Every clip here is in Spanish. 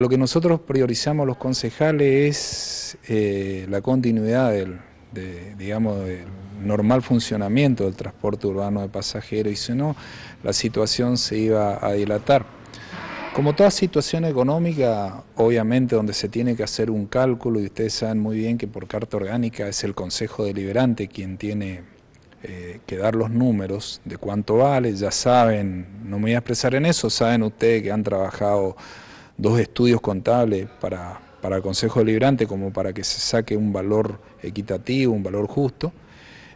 Lo que nosotros priorizamos los concejales es eh, la continuidad del, digamos, normal funcionamiento del transporte urbano de pasajeros y si no, la situación se iba a dilatar. Como toda situación económica, obviamente donde se tiene que hacer un cálculo, y ustedes saben muy bien que por carta orgánica es el Consejo Deliberante quien tiene eh, que dar los números de cuánto vale, ya saben, no me voy a expresar en eso, saben ustedes que han trabajado dos estudios contables para, para el Consejo Deliberante como para que se saque un valor equitativo, un valor justo.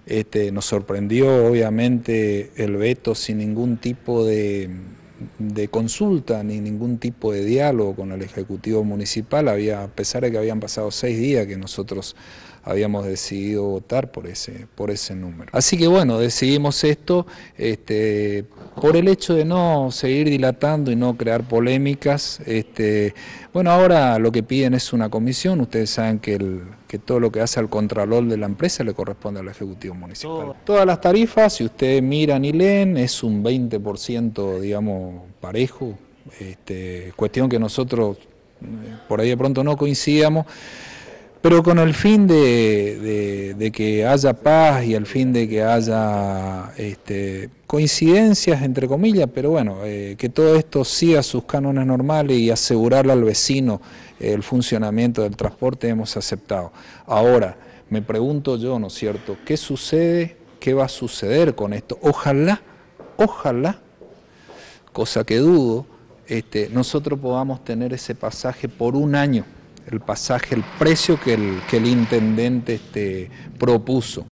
Este, nos sorprendió obviamente el veto sin ningún tipo de, consulta ni ningún tipo de diálogo con el Ejecutivo Municipal. Había, a pesar de que habían pasado seis días que nosotros habíamos decidido votar por ese, por ese número. Así que bueno, decidimos esto este, por el hecho de no seguir dilatando y no crear polémicas. Este, bueno, ahora lo que piden es una comisión, ustedes saben que el todo lo que hace al contralor de la empresa le corresponde al Ejecutivo Municipal. Todas las tarifas, si ustedes miran y leen, es un 20%, digamos, parejo, este, cuestión que nosotros eh, por ahí de pronto no coincidíamos pero con el fin de, que haya paz y el fin de que haya este, coincidencias, entre comillas, pero bueno, eh, que todo esto siga sus cánones normales y asegurarle al vecino el funcionamiento del transporte, hemos aceptado. Ahora, me pregunto yo, ¿no es cierto?, ¿qué sucede, qué va a suceder con esto? Ojalá, ojalá, cosa que dudo, este, nosotros podamos tener ese pasaje por un año el pasaje, el precio que el, que el intendente este, propuso.